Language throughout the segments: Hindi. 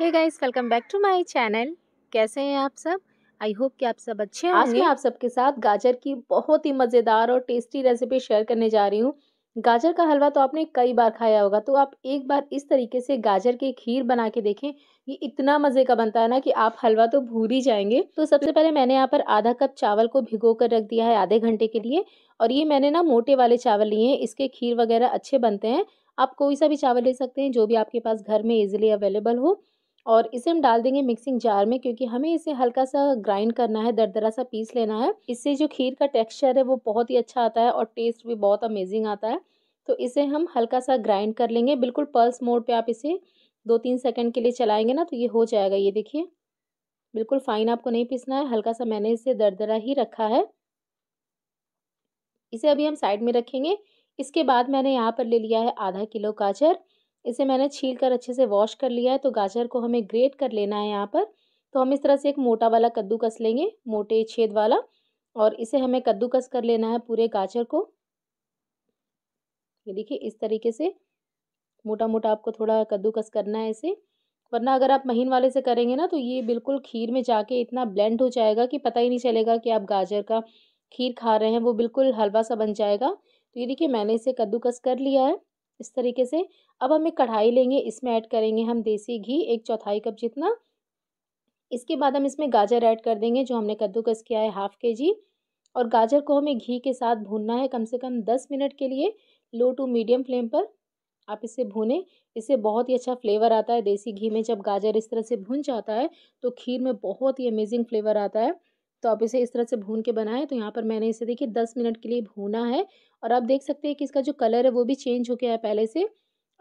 hey guys welcome back to my channel कैसे हैं आप सब आई होप कि आप सब अच्छे आज मैं आप सबके साथ गाजर की बहुत ही मज़ेदार और टेस्टी रेसिपी शेयर करने जा रही हूँ गाजर का हलवा तो आपने कई बार खाया होगा तो आप एक बार इस तरीके से गाजर की खीर बना के देखें ये इतना मज़े का बनता है ना कि आप हलवा तो भूल ही जाएंगे तो सबसे पहले मैंने यहाँ पर आधा कप चावल को भिगो कर रख दिया है आधे घंटे के लिए और ये मैंने ना मोटे वाले चावल लिए हैं इसके खीर वगैरह अच्छे बनते हैं आप कोई सा भी चावल ले सकते हैं जो भी आपके पास घर में इजिली अवेलेबल हो और इसे हम डाल देंगे मिक्सिंग जार में क्योंकि हमें इसे हल्का सा ग्राइंड करना है दरदरा सा पीस लेना है इससे जो खीर का टेक्स्चर है वो बहुत ही अच्छा आता है और टेस्ट भी बहुत अमेजिंग आता है तो इसे हम हल्का सा ग्राइंड कर लेंगे बिल्कुल पल्स मोड पे आप इसे दो तीन सेकंड के लिए चलाएंगे ना तो ये हो जाएगा ये देखिए बिल्कुल फाइन आपको नहीं पीसना है हल्का सा मैंने इसे दरदरा ही रखा है इसे अभी हम साइड में रखेंगे इसके बाद मैंने यहाँ पर ले लिया है आधा किलो गाजर इसे मैंने छील कर अच्छे से वॉश कर लिया है तो गाजर को हमें ग्रेट कर लेना है यहाँ पर तो हम इस तरह से एक मोटा वाला कद्दू कस लेंगे मोटे छेद वाला और इसे हमें कद्दूकस कर लेना है पूरे गाजर को ये देखिए इस तरीके से मोटा मोटा आपको थोड़ा कद्दूकस करना है इसे वरना अगर आप महीन वाले से करेंगे ना तो ये बिल्कुल खीर में जाके इतना ब्लेंड हो जाएगा कि पता ही नहीं चलेगा कि आप गाजर का खीर खा रहे हैं वो बिल्कुल हलवा सा बन जाएगा तो ये देखिए मैंने इसे कद्दूकस कर लिया है इस तरीके से अब हम एक कढ़ाई लेंगे इसमें ऐड करेंगे हम देसी घी एक चौथाई कप जितना इसके बाद हम इसमें गाजर ऐड कर देंगे जो हमने कद्दूकस किया है हाफ़ के जी और गाजर को हमें घी के साथ भूनना है कम से कम दस मिनट के लिए लो टू मीडियम फ्लेम पर आप इसे भूनें इससे बहुत ही अच्छा फ्लेवर आता है देसी घी में जब गाजर इस तरह से भून जाता है तो खीर में बहुत ही अमेजिंग फ्लेवर आता है तो आप इसे इस तरह से भून के बनाएं तो यहाँ पर मैंने इसे देखिए दस मिनट के लिए भूना है और आप देख सकते हैं कि इसका जो कलर है वो भी चेंज हो गया है पहले से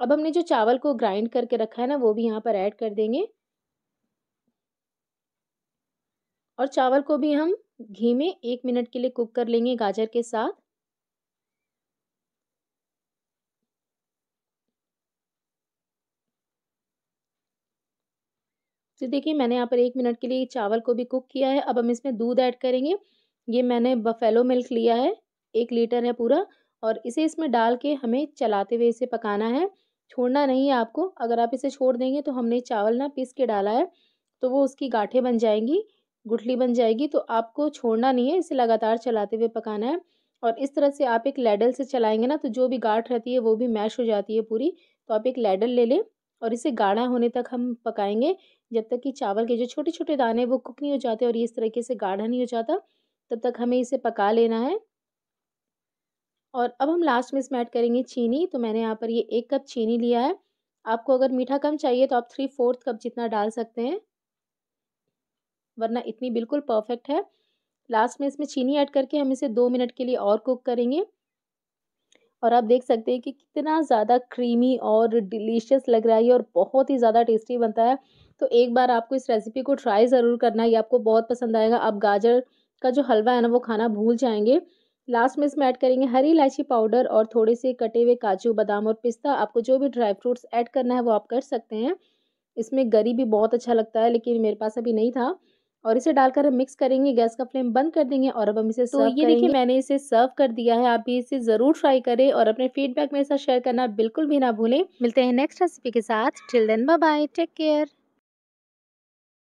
अब हमने जो चावल को ग्राइंड करके रखा है ना वो भी यहाँ पर ऐड कर देंगे और चावल को भी हम घी में एक मिनट के लिए कुक कर लेंगे गाजर के साथ तो देखिए मैंने यहाँ पर एक मिनट के लिए चावल को भी कुक किया है अब हम इसमें दूध ऐड करेंगे ये मैंने बफेलो मिल्क लिया है एक लीटर है पूरा और इसे इसमें डाल के हमें चलाते हुए इसे पकाना है छोड़ना नहीं है आपको अगर आप इसे छोड़ देंगे तो हमने चावल ना पीस के डाला है तो वो उसकी गाठे बन जाएंगी गुठली बन जाएगी तो आपको छोड़ना नहीं है इसे लगातार चलाते हुए पकाना है और इस तरह से आप एक लेडल से चलाएंगे ना तो जो भी गाठ रहती है वो भी मैश हो जाती है पूरी तो आप एक लैडल ले लें और इसे गाढ़ा होने तक हम पकाएंगे जब तक कि चावल के जो छोटे छोटे दाने वो कुक नहीं हो जाते और इस तरीके से गाढ़ा नहीं हो जाता तब तक हमें इसे पका लेना है और अब हम लास्ट में इसमें ऐड करेंगे चीनी तो मैंने यहाँ पर ये एक कप चीनी लिया है आपको अगर मीठा कम चाहिए तो आप थ्री फोर्थ कप जितना डाल सकते हैं वरना इतनी बिल्कुल परफेक्ट है लास्ट में इसमें चीनी ऐड करके हम इसे दो मिनट के लिए और कुक करेंगे और आप देख सकते हैं कि कितना ज़्यादा क्रीमी और डिलीशियस लग रहा है और बहुत ही ज़्यादा टेस्टी बनता है तो एक बार आपको इस रेसिपी को ट्राई ज़रूर करना ये आपको बहुत पसंद आएगा आप गाजर का जो हलवा है ना वो खाना भूल जाएंगे लास्ट में इसमें ऐड करेंगे हरी इलायची पाउडर और थोड़े से कटे हुए काजू बादाम और पिस्ता आपको जो भी ड्राई फ्रूट्स ऐड करना है वो आप कर सकते हैं इसमें गरी भी बहुत अच्छा लगता है लेकिन मेरे पास अभी नहीं था और इसे डालकर हम मिक्स करेंगे गैस का फ्लेम बंद कर देंगे और अब हम इसे तो ये देखिए मैंने इसे सर्व कर दिया है आप भी इसे ज़रूर ट्राई करें और अपने फीडबैक मेरे साथ शेयर करना बिल्कुल भी ना भूलें मिलते हैं नेक्स्ट रेसिपी के साथ till then bye take care